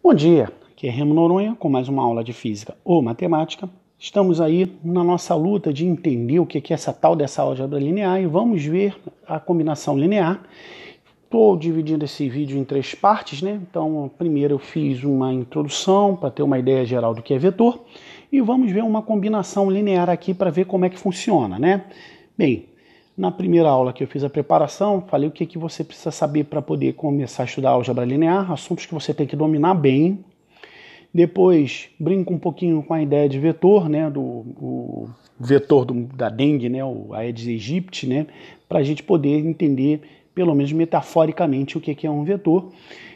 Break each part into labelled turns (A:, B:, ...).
A: Bom dia, aqui é Remo Noronha com mais uma aula de física ou matemática. Estamos aí na nossa luta de entender o que é, é essa tal dessa álgebra linear e vamos ver a combinação linear. Estou dividindo esse vídeo em três partes, né? Então, primeiro eu fiz uma introdução para ter uma ideia geral do que é vetor e vamos ver uma combinação linear aqui para ver como é que funciona, né? Bem, na primeira aula que eu fiz a preparação, falei o que, é que você precisa saber para poder começar a estudar álgebra linear, assuntos que você tem que dominar bem. Depois, brinco um pouquinho com a ideia de vetor, né, do vetor do, da dengue, né, o Aedes aegypti, né, para a gente poder entender, pelo menos metaforicamente, o que, é que é um vetor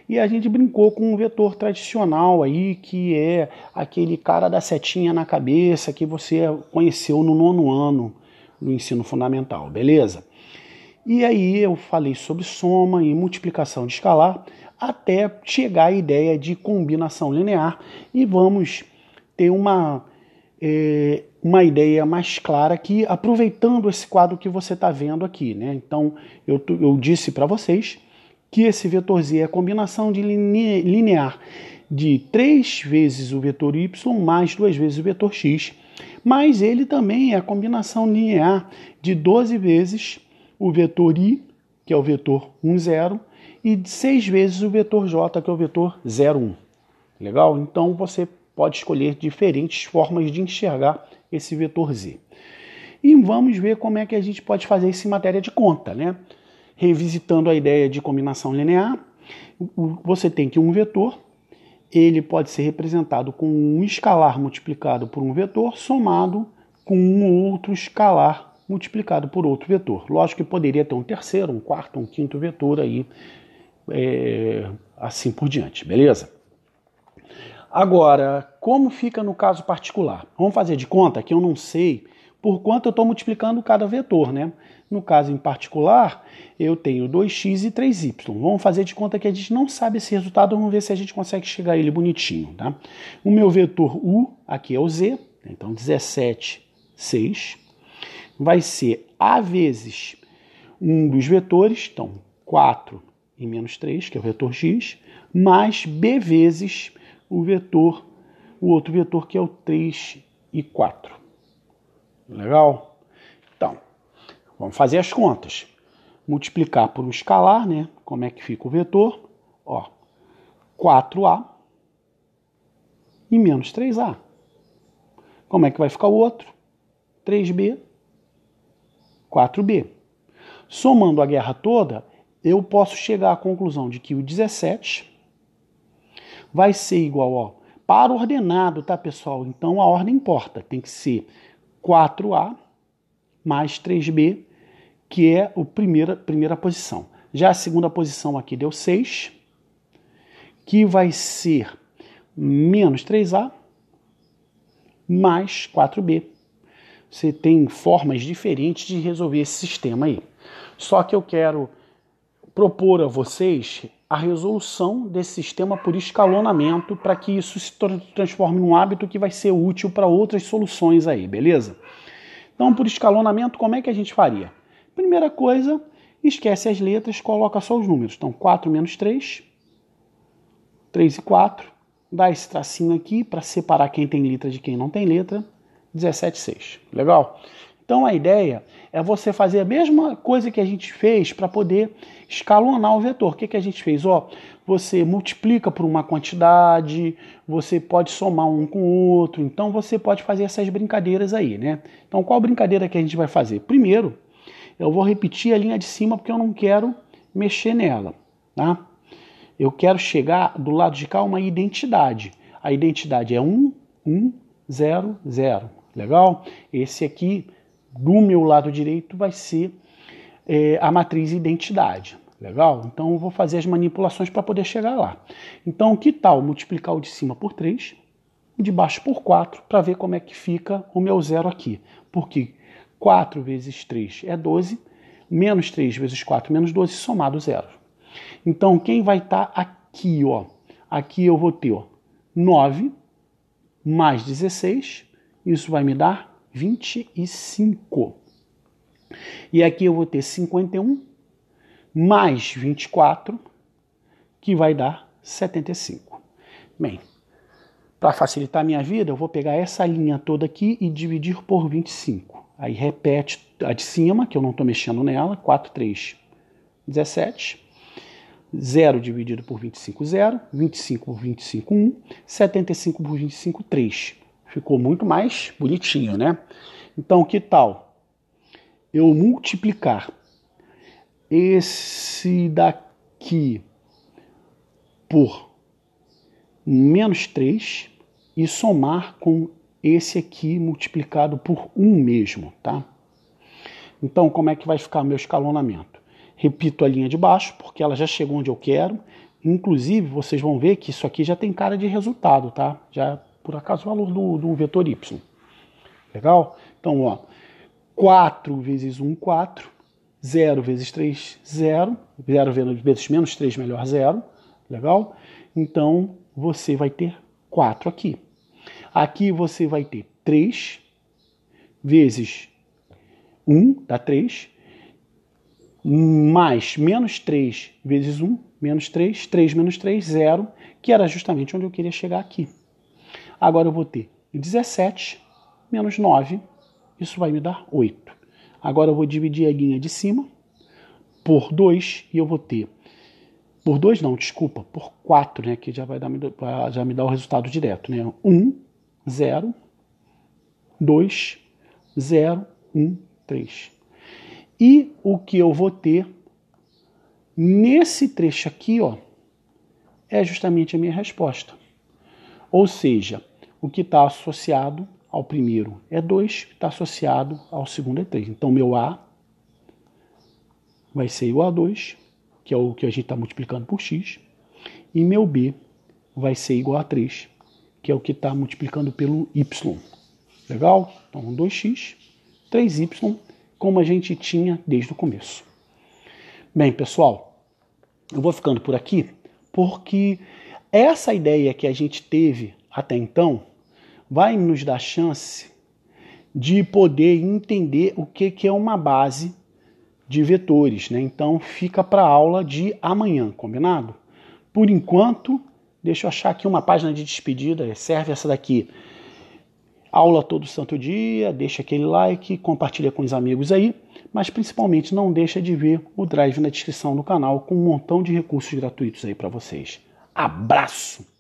A: e a gente brincou com um vetor tradicional aí, que é aquele cara da setinha na cabeça que você conheceu no nono ano no ensino fundamental, beleza? E aí eu falei sobre soma e multiplicação de escalar até chegar à ideia de combinação linear e vamos ter uma, é, uma ideia mais clara aqui, aproveitando esse quadro que você está vendo aqui. Né? Então eu, eu disse para vocês que esse vetor Z é combinação de linear de 3 vezes o vetor y mais 2 vezes o vetor x. Mas ele também é a combinação linear de 12 vezes o vetor i, que é o vetor 1, 0, e de 6 vezes o vetor j, que é o vetor 0, 1. Legal? Então você pode escolher diferentes formas de enxergar esse vetor z. E vamos ver como é que a gente pode fazer isso em matéria de conta, né? Revisitando a ideia de combinação linear, você tem que um vetor ele pode ser representado com um escalar multiplicado por um vetor somado com um outro escalar multiplicado por outro vetor. Lógico que poderia ter um terceiro, um quarto, um quinto vetor aí, é, assim por diante, beleza? Agora, como fica no caso particular? Vamos fazer de conta que eu não sei por quanto eu estou multiplicando cada vetor, né? No caso em particular, eu tenho 2x e 3y. Vamos fazer de conta que a gente não sabe esse resultado, vamos ver se a gente consegue chegar a ele bonitinho, tá? O meu vetor u, aqui é o z, então 17, 6, vai ser a vezes um dos vetores, então 4 e menos 3, que é o vetor x, mais b vezes o vetor, o outro vetor que é o 3 e 4. Legal? Então, vamos fazer as contas. Multiplicar por um escalar, né? Como é que fica o vetor? Ó, 4A e menos 3A. Como é que vai ficar o outro? 3B, 4B. Somando a guerra toda, eu posso chegar à conclusão de que o 17 vai ser igual, ó, para ordenado, tá, pessoal? Então a ordem importa, tem que ser 4A mais 3B, que é a primeira, primeira posição. Já a segunda posição aqui deu 6, que vai ser menos 3A mais 4B. Você tem formas diferentes de resolver esse sistema aí. Só que eu quero propor a vocês a resolução desse sistema por escalonamento para que isso se transforme num hábito que vai ser útil para outras soluções aí, beleza? Então, por escalonamento, como é que a gente faria? Primeira coisa, esquece as letras, coloca só os números. Então, 4 menos 3, 3 e 4. Dá esse tracinho aqui para separar quem tem letra de quem não tem letra. 17, 6. Legal? Então a ideia é você fazer a mesma coisa que a gente fez para poder escalonar o vetor. O que, que a gente fez? Ó, você multiplica por uma quantidade, você pode somar um com o outro, então você pode fazer essas brincadeiras aí, né? Então qual brincadeira que a gente vai fazer? Primeiro, eu vou repetir a linha de cima porque eu não quero mexer nela, tá? Eu quero chegar do lado de cá uma identidade. A identidade é 1, 1, 0, 0. Legal? Esse aqui do meu lado direito vai ser é, a matriz identidade. Legal? Então eu vou fazer as manipulações para poder chegar lá. Então, que tal multiplicar o de cima por 3, o de baixo por 4, para ver como é que fica o meu zero aqui. Porque 4 vezes 3 é 12, menos 3 vezes 4 menos 12, somado zero. Então, quem vai estar tá aqui, ó? Aqui eu vou ter ó, 9 mais 16, isso vai me dar 25. E aqui eu vou ter 51 mais 24, que vai dar 75. Bem, para facilitar a minha vida, eu vou pegar essa linha toda aqui e dividir por 25. Aí repete a de cima, que eu não estou mexendo nela, 4, 3, 17. 0 dividido por 25, 0. 25 por 25, 1. 75 por 25, 3 ficou muito mais bonitinho, né? Então, que tal eu multiplicar esse daqui por menos 3 e somar com esse aqui multiplicado por 1 mesmo, tá? Então, como é que vai ficar meu escalonamento? Repito a linha de baixo, porque ela já chegou onde eu quero. Inclusive, vocês vão ver que isso aqui já tem cara de resultado, tá? Já por acaso, o valor do, do vetor y. Legal? Então, ó, 4 vezes 1, 4. 0 vezes 3, 0. 0 vezes menos 3, melhor, 0. Legal? Então, você vai ter 4 aqui. Aqui você vai ter 3 vezes 1, dá 3. Mais menos 3 vezes 1, menos 3. 3 menos 3, 0. Que era justamente onde eu queria chegar aqui. Agora eu vou ter 17 menos 9, isso vai me dar 8. Agora eu vou dividir a linha de cima por 2 e eu vou ter. Por 2 não, desculpa, por 4, né? Que já vai dar, já me dá o resultado direto, né? 1, 0, 2, 0, 1, 3. E o que eu vou ter nesse trecho aqui, ó, é justamente a minha resposta. Ou seja, o que está associado ao primeiro é 2, está associado ao segundo é 3. Então, meu A vai ser igual a 2, que é o que a gente está multiplicando por x, e meu B vai ser igual a 3, que é o que está multiplicando pelo y. Legal? Então, 2x, 3y, como a gente tinha desde o começo. Bem, pessoal, eu vou ficando por aqui, porque essa ideia que a gente teve até então, vai nos dar chance de poder entender o que, que é uma base de vetores. Né? Então fica para a aula de amanhã, combinado? Por enquanto, deixa eu achar aqui uma página de despedida, serve essa daqui. Aula todo santo dia, deixa aquele like, compartilha com os amigos aí, mas principalmente não deixa de ver o drive na descrição do canal com um montão de recursos gratuitos aí para vocês. Abraço!